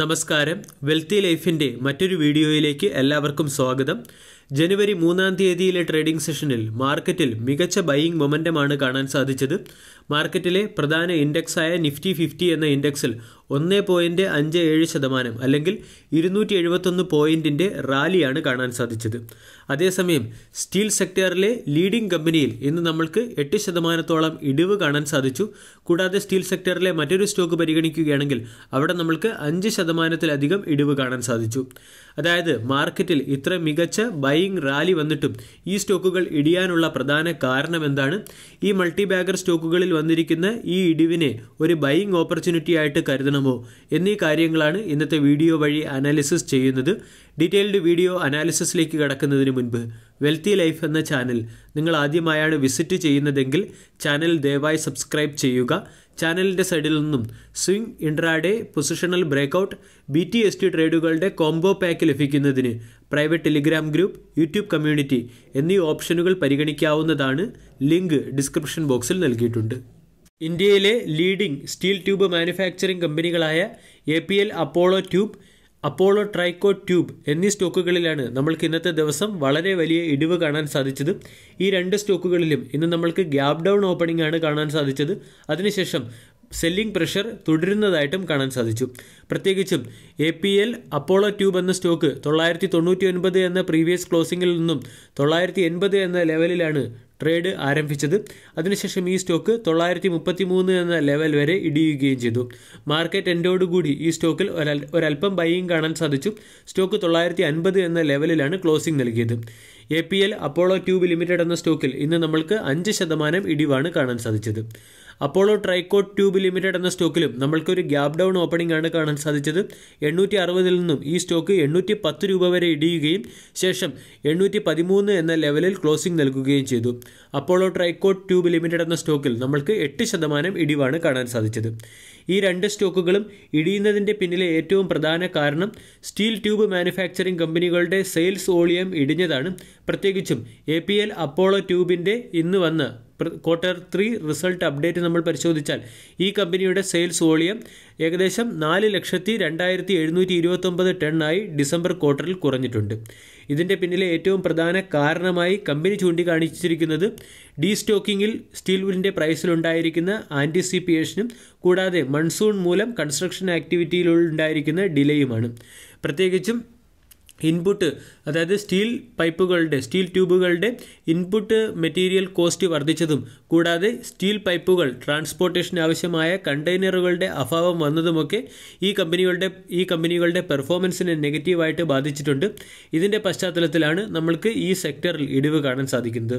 നമസ്കാരം വെൽത്തി ലൈഫിൻ്റെ മറ്റൊരു വീഡിയോയിലേക്ക് എല്ലാവർക്കും സ്വാഗതം ജനുവരി മൂന്നാം തീയതിയിലെ ട്രേഡിംഗ് സെഷനിൽ മാർക്കറ്റിൽ മികച്ച ബൈയിങ് മൊമെൻ്റമാണ് കാണാൻ സാധിച്ചത് മാർക്കറ്റിലെ പ്രധാന ഇൻഡെക്സായ നിഫ്റ്റി ഫിഫ്റ്റി എന്ന ഇൻഡെക്സിൽ ഒന്ന് പോയിൻറ്റ് അഞ്ച് ഏഴ് ശതമാനം അല്ലെങ്കിൽ ഇരുന്നൂറ്റി എഴുപത്തൊന്ന് പോയിൻറ്റിൻ്റെ റാലിയാണ് കാണാൻ സാധിച്ചത് അതേസമയം സ്റ്റീൽ സെക്ടറിലെ ലീഡിംഗ് കമ്പനിയിൽ ഇന്ന് നമ്മൾക്ക് എട്ട് ശതമാനത്തോളം ഇടിവ് കാണാൻ സാധിച്ചു കൂടാതെ സ്റ്റീൽ സെക്ടറിലെ മറ്റൊരു സ്റ്റോക്ക് പരിഗണിക്കുകയാണെങ്കിൽ അവിടെ നമ്മൾക്ക് അഞ്ച് ശതമാനത്തിലധികം ഇടിവ് കാണാൻ സാധിച്ചു അതായത് മാർക്കറ്റിൽ ഇത്ര മികച്ച ബൈയിങ് റാലി വന്നിട്ടും ഈ സ്റ്റോക്കുകൾ ഇടിയാനുള്ള പ്രധാന കാരണം എന്താണ് ഈ മൾട്ടി ബാഗർ സ്റ്റോക്കുകളിൽ വന്നിരിക്കുന്ന ഈ ഇടിവിനെ ഒരു ബൈയിങ് ഓപ്പർച്യൂണിറ്റി ആയിട്ട് കരുതണമോ എന്നീ കാര്യങ്ങളാണ് ഇന്നത്തെ വീഡിയോ വഴി അനാലിസിസ് ചെയ്യുന്നത് ഡീറ്റെയിൽഡ് വീഡിയോ അനാലിസിസിലേക്ക് കടക്കുന്നതിന് മുൻപ് വെൽത്തി ലൈഫ് എന്ന ചാനൽ നിങ്ങൾ ആദ്യമായാണ് വിസിറ്റ് ചെയ്യുന്നതെങ്കിൽ ചാനൽ ദയവായി സബ്സ്ക്രൈബ് ചെയ്യുക ചാനലിൻ്റെ സൈഡിൽ നിന്നും swing intraday positional breakout B T S T ട്രേഡുകളുടെ കോംബോ പാക്ക് ലഭിക്കുന്നതിന് private Telegram group YouTube community എന്നീ ഓപ്ഷനുകൾ പരിഗണിക്കാവുന്നതാണ് ലിങ്ക് ഡിസ്ക്രിപ്ഷൻ ബോക്സിൽ നൽകിയിട്ടുണ്ട് ഇന്ത്യയിലെ ലീഡിംഗ് സ്റ്റീൽ ട്യൂബ് മാനുഫാക്ചറിംഗ് കമ്പനികളായ A P L Apollo tube Apollo Tricoat tube എന്നീ സ്റ്റോക്കുകളിലാണ് നമ്മൾക്ക് ഇന്നത്തെ ദിവസം വളരെ വലിയ ഇടിവ് കാണാൻ സാധിച്ചത് ഈ രണ്ട് സ്റ്റോക്കുകളിലും ഇന്ന് നമ്മൾക്ക് ഗ്യാപ് ഡൗൺ ഓപ്പണിംഗ് ആണ് കാണാൻ സാധിച്ചത് അതിനുശേഷം സെല്ലിംഗ് പ്രഷർ തുടരുന്നതായിട്ടും കാണാൻ സാധിച്ചു പ്രത്യേകിച്ചും A P L Apollo tube എന്ന സ്റ്റോക്ക് തൊള്ളായിരത്തി തൊണ്ണൂറ്റി ഒൻപത് എന്ന പ്രീവിയസ് ക്ലോസിംഗിൽ നിന്നും തൊള്ളായിരത്തി എൺപത് എന്ന ലെവലിലാണ് ട്രേഡ് ആരംഭിച്ചത് അതിനുശേഷം ഈ സ്റ്റോക്ക് തൊള്ളായിരത്തി മുപ്പത്തി മൂന്ന് എന്ന ലെവൽ വരെ ഇടിയുകയും ചെയ്തു മാർക്കറ്റ് എൻഡോടുകൂടി ഈ സ്റ്റോക്കിൽ ഒരൽപ്പം ബൈയും കാണാൻ സാധിച്ചു സ്റ്റോക്ക് തൊള്ളായിരത്തി അൻപത് എന്ന ലെവലിലാണ് ക്ലോസിംഗ് നൽകിയത് A P L Apollo tube limited എന്ന സ്റ്റോക്കിൽ ഇന്ന് നമ്മൾക്ക് അഞ്ച് ശതമാനം ഇടിവാണ് കാണാൻ സാധിച്ചത് അപ്പോളോ ട്രൈക്കോട്ട് ട്യൂബ് ലിമിറ്റഡ് എന്ന സ്റ്റോക്കിലും ഒരു ഗ്യാപ് ഡൗൺ ഓപ്പണിംഗ് ആണ് കാണാൻ സാധിച്ചത് എണ്ണൂറ്റി അറുപതിൽ നിന്നും ഈ സ്റ്റോക്ക് എണ്ണൂറ്റി പത്ത് രൂപ വരെ ഇടിയുകയും ശേഷം എണ്ണൂറ്റി പതിമൂന്ന് എന്ന ലെവലിൽ ക്ലോസിംഗ് നൽകുകയും ചെയ്തു അപ്പോളോ ട്രൈക്കോട്ട് ട്യൂബ് ലിമിറ്റഡ് എന്ന സ്റ്റോക്കിൽ നമ്മൾക്ക് എട്ട് ശതമാനം ഇടിവാണ് കാണാൻ സാധിച്ചത് ഈ രണ്ട് സ്റ്റോക്കുകളും ഇടിയുന്നതിൻ്റെ പിന്നിലെ ഏറ്റവും പ്രധാന കാരണം സ്റ്റീൽ ട്യൂബ് മാനുഫാക്ചറിംഗ് കമ്പനികളുടെ സെയിൽസ് വോളിയം ഇടിഞ്ഞതാണ് പ്രത്യേകിച്ചും എ പി എൽ അപ്പോളോ ട്യൂബിൻ്റെ ഇന്ന് വന്ന് ക്വാർട്ടർ ത്രീ റിസൾട്ട് അപ്ഡേറ്റ് നമ്മൾ പരിശോധിച്ചാൽ ഈ കമ്പനിയുടെ സെയിൽസ് വോളിയം ഏകദേശം നാല് ലക്ഷത്തി രണ്ടായിരത്തി എഴുന്നൂറ്റി ഇരുപത്തൊമ്പത് ടണ്ണായി ഡിസംബർ ക്വാർട്ടറിൽ കുറഞ്ഞിട്ടുണ്ട് ഇതിൻ്റെ പിന്നിലെ ഏറ്റവും പ്രധാന കാരണമായി കമ്പനി ചൂണ്ടിക്കാണിച്ചിരിക്കുന്നത് ഡീ സ്റ്റോക്കിങ്ങിൽ സ്റ്റീൽ വുഡിൻ്റെ പ്രൈസിലുണ്ടായിരിക്കുന്ന ആൻറ്റിസിപ്പിയേഷനും കൂടാതെ മൺസൂൺ മൂലം കൺസ്ട്രക്ഷൻ ആക്ടിവിറ്റിയിലുണ്ടായിരിക്കുന്ന ഡിലേയുമാണ് പ്രത്യേകിച്ചും ഇൻപുട്ട് അതായത് സ്റ്റീൽ പൈപ്പുകളുടെ സ്റ്റീൽ ട്യൂബുകളുടെ ഇൻപുട്ട് മെറ്റീരിയൽ കോസ്റ്റ് വർദ്ധിച്ചതും കൂടാതെ സ്റ്റീൽ പൈപ്പുകൾ ട്രാൻസ്പോർട്ടേഷന് ആവശ്യമായ കണ്ടെയ്നറുകളുടെ അഭാവം വന്നതുമൊക്കെ ഈ കമ്പനികളുടെ ഈ കമ്പനികളുടെ പെർഫോമൻസിനെ നെഗറ്റീവായിട്ട് ബാധിച്ചിട്ടുണ്ട് ഇതിൻ്റെ പശ്ചാത്തലത്തിലാണ് നമ്മൾക്ക് ഈ സെക്ടറിൽ ഇടിവ് കാണാൻ സാധിക്കുന്നത്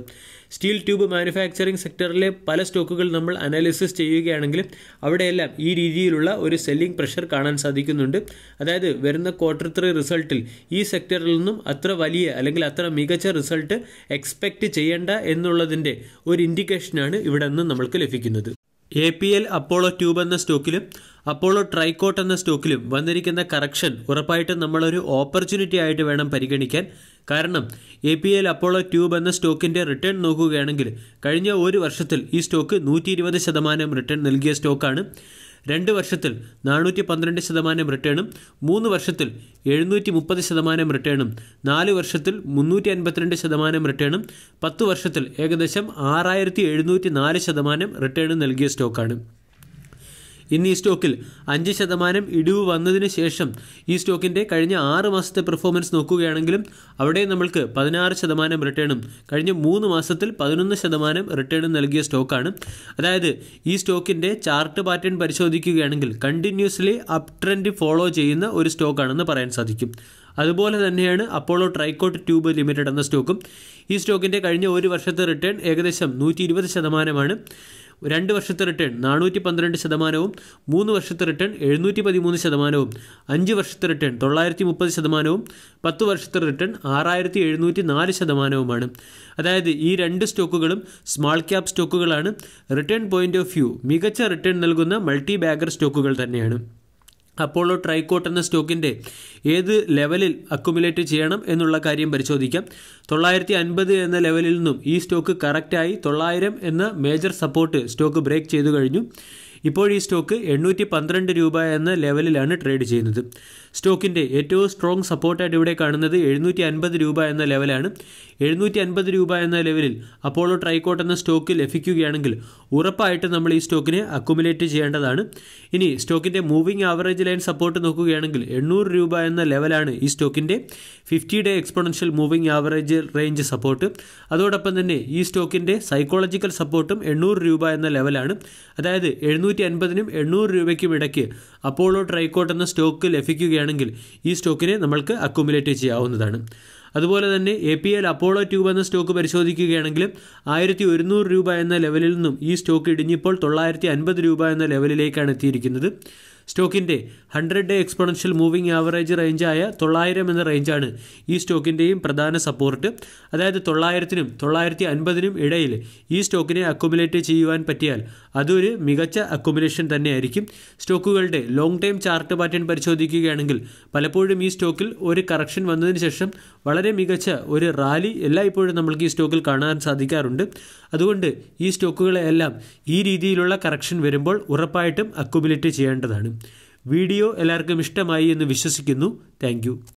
സ്റ്റീൽ ട്യൂബ് മാനുഫാക്ചറിംഗ് സെക്ടറിലെ പല സ്റ്റോക്കുകൾ നമ്മൾ അനാലിസിസ് ചെയ്യുകയാണെങ്കിലും അവിടെയെല്ലാം ഈ രീതിയിലുള്ള ഒരു സെല്ലിംഗ് പ്രഷർ കാണാൻ സാധിക്കുന്നുണ്ട് അതായത് വരുന്ന ക്വാർട്ടർ ത്രീ റിസൾട്ടിൽ ഈ സെക്ടറിൽ നിന്നും അത്ര വലിയ അല്ലെങ്കിൽ അത്ര മികച്ച റിസൾട്ട് എക്സ്പെക്റ്റ് ചെയ്യേണ്ട എന്നുള്ളതിൻ്റെ ഒരു ഇൻഡിക്കേഷനാണ് ഇവിടെ നിന്ന് നമ്മൾക്ക് ലഭിക്കുന്നത് A P L Apollo tube എന്ന സ്റ്റോക്കിലും അപ്പോളോ ട്രൈക്കോട്ട് എന്ന സ്റ്റോക്കിലും വന്നിരിക്കുന്ന കറക്ഷൻ ഉറപ്പായിട്ടും നമ്മളൊരു ഓപ്പർച്യൂണിറ്റി ആയിട്ട് വേണം പരിഗണിക്കാൻ കാരണം A P L Apollo tube എന്ന സ്റ്റോക്കിൻ്റെ റിട്ടേൺ നോക്കുകയാണെങ്കിൽ കഴിഞ്ഞ ഒരു വർഷത്തിൽ ഈ സ്റ്റോക്ക് നൂറ്റി ശതമാനം റിട്ടേൺ നൽകിയ സ്റ്റോക്കാണ് രണ്ട് വർഷത്തിൽ നാനൂറ്റി പന്ത്രണ്ട് ശതമാനം റിട്ടേണും മൂന്ന് വർഷത്തിൽ എഴുന്നൂറ്റി മുപ്പത് ശതമാനം റിട്ടേണും നാല് വർഷത്തിൽ മുന്നൂറ്റി അൻപത്തിരണ്ട് ശതമാനം റിട്ടേണും പത്ത് വർഷത്തിൽ ഏകദേശം ആറായിരത്തി എഴുന്നൂറ്റി നാല് ശതമാനം റിട്ടേണും നൽകിയ സ്റ്റോക്കാണ് ഇന്ന് ഈ സ്റ്റോക്കിൽ അഞ്ച് ശതമാനം ഇടിവ് വന്നതിന് ശേഷം ഈ സ്റ്റോക്കിൻ്റെ കഴിഞ്ഞ ആറ് മാസത്തെ പെർഫോമൻസ് നോക്കുകയാണെങ്കിലും അവിടെ നമ്മൾക്ക് പതിനാറ് ശതമാനം റിട്ടേണും കഴിഞ്ഞ മൂന്ന് മാസത്തിൽ പതിനൊന്ന് ശതമാനം റിട്ടേണും നൽകിയ സ്റ്റോക്കാണ് അതായത് ഈ സ്റ്റോക്കിൻ്റെ ചാർട്ട് പാറ്റേൺ പരിശോധിക്കുകയാണെങ്കിൽ കണ്ടിന്യൂസ്ലി അപ് ട്രെൻഡ് ഫോളോ ചെയ്യുന്ന ഒരു സ്റ്റോക്കാണെന്ന് പറയാൻ സാധിക്കും അതുപോലെ തന്നെയാണ് അപ്പോളോ ട്രൈക്കോട്ട് ട്യൂബ് ലിമിറ്റഡ് എന്ന സ്റ്റോക്കും ഈ സ്റ്റോക്കിൻ്റെ കഴിഞ്ഞ ഒരു വർഷത്തെ റിട്ടേൺ ഏകദേശം നൂറ്റി ശതമാനമാണ് രണ്ട് വർഷത്തെ റിട്ടേൺ നാനൂറ്റി പന്ത്രണ്ട് ശതമാനവും മൂന്ന് വർഷത്തെ റിട്ടേൺ എഴുന്നൂറ്റി പതിമൂന്ന് ശതമാനവും അഞ്ച് വർഷത്തെ റിട്ടേൺ തൊള്ളായിരത്തി മുപ്പത് ശതമാനവും പത്ത് വർഷത്തെ റിട്ടേൺ ആറായിരത്തി എഴുന്നൂറ്റി നാല് ശതമാനവുമാണ് അതായത് ഈ രണ്ട് സ്റ്റോക്കുകളും സ്മാൾ ക്യാപ് സ്റ്റോക്കുകളാണ് റിട്ടേൺ പോയിന്റ് ഓഫ് വ്യൂ മികച്ച റിട്ടേൺ നൽകുന്ന മൾട്ടി ബാഗർ സ്റ്റോക്കുകൾ തന്നെയാണ് അപ്പോളോ ട്രൈക്കോട്ട് എന്ന സ്റ്റോക്കിൻ്റെ ഏത് ലെവലിൽ അക്കുമുലേറ്റ് ചെയ്യണം എന്നുള്ള കാര്യം പരിശോധിക്കാം തൊള്ളായിരത്തി അൻപത് എന്ന ലെവലിൽ നിന്നും ഈ സ്റ്റോക്ക് കറക്റ്റായി തൊള്ളായിരം എന്ന മേജർ സപ്പോർട്ട് സ്റ്റോക്ക് ബ്രേക്ക് ചെയ്തു കഴിഞ്ഞു ഇപ്പോൾ ഈ സ്റ്റോക്ക് എണ്ണൂറ്റി പന്ത്രണ്ട് രൂപ എന്ന ലെവലിലാണ് ട്രേഡ് ചെയ്യുന്നത് സ്റ്റോക്കിൻ്റെ ഏറ്റവും സ്ട്രോങ് സപ്പോർട്ടായിട്ട് ഇവിടെ കാണുന്നത് എഴുന്നൂറ്റി അൻപത് രൂപ എന്ന ലെവലാണ് എഴുന്നൂറ്റി അൻപത് രൂപ എന്ന ലെവലിൽ അപ്പോളോ ട്രൈക്കോട്ട് എന്ന സ്റ്റോക്ക് ലഭിക്കുകയാണെങ്കിൽ ഉറപ്പായിട്ട് നമ്മൾ ഈ സ്റ്റോക്കിനെ അക്കുമുലേറ്റ് ചെയ്യേണ്ടതാണ് ഇനി സ്റ്റോക്കിൻ്റെ മൂവിംഗ് ആവറേജ് ലൈൻ സപ്പോർട്ട് നോക്കുകയാണെങ്കിൽ എണ്ണൂറ് രൂപ എന്ന ലെവലാണ് ഈ സ്റ്റോക്കിൻ്റെ fifty day exponential moving average range support അതോടൊപ്പം തന്നെ ഈ സ്റ്റോക്കിൻ്റെ സൈക്കോളജിക്കൽ സപ്പോർട്ടും എണ്ണൂറ് രൂപ എന്ന ലെവലാണ് അതായത് എഴുന്നൂറ്റി എണ്ണൂറ്റി അൻപതിനും എണ്ണൂറ് രൂപയ്ക്കും ഇടയ്ക്ക് അപ്പോളോ ട്രൈക്കോട്ട് എന്ന സ്റ്റോക്ക് ലഭിക്കുകയാണെങ്കിൽ ഈ സ്റ്റോക്കിനെ നമ്മൾക്ക് അക്കുമുലേറ്റ് ചെയ്യാവുന്നതാണ് അതുപോലെ തന്നെ A P L Apollo tube എന്ന സ്റ്റോക്ക് പരിശോധിക്കുകയാണെങ്കിൽ ആയിരത്തി ഒരുന്നൂറ് രൂപ എന്ന ലെവലിൽ നിന്നും ഈ സ്റ്റോക്ക് ഇടിഞ്ഞിപ്പോൾ തൊള്ളായിരത്തി അൻപത് രൂപ എന്ന ലെവലിലേക്കാണ് എത്തിയിരിക്കുന്നത് സ്റ്റോക്കിൻ്റെ hundred day exponential moving average റേഞ്ചായ തൊള്ളായിരം എന്ന റേഞ്ചാണ് ഈ സ്റ്റോക്കിൻ്റെയും പ്രധാന സപ്പോർട്ട് അതായത് തൊള്ളായിരത്തിനും തൊള്ളായിരത്തി അൻപതിനും ഇടയിൽ ഈ സ്റ്റോക്കിനെ അക്കുമുലേറ്റ് ചെയ്യുവാൻ പറ്റിയാൽ അതൊരു മികച്ച അക്കുമുലേഷൻ തന്നെയായിരിക്കും സ്റ്റോക്കുകളുടെ ലോങ് ടൈം ചാർട്ട് പാറ്റേൺ പരിശോധിക്കുകയാണെങ്കിൽ പലപ്പോഴും ഈ സ്റ്റോക്കിൽ ഒരു കറക്ഷൻ വന്നതിന് ശേഷം വളരെ വളരെ മികച്ച ഒരു റാലി എല്ലായ്പ്പോഴും നമ്മൾക്ക് ഈ സ്റ്റോക്കിൽ കാണാൻ സാധിക്കാറുണ്ട് അതുകൊണ്ട് ഈ സ്റ്റോക്കുകളെല്ലാം ഈ രീതിയിലുള്ള കറക്ഷൻ വരുമ്പോൾ ഉറപ്പായിട്ടും അക്കുമുലേറ്റ് ചെയ്യേണ്ടതാണ് വീഡിയോ എല്ലാവർക്കും ഇഷ്ടമായി എന്ന് വിശ്വസിക്കുന്നു താങ്ക്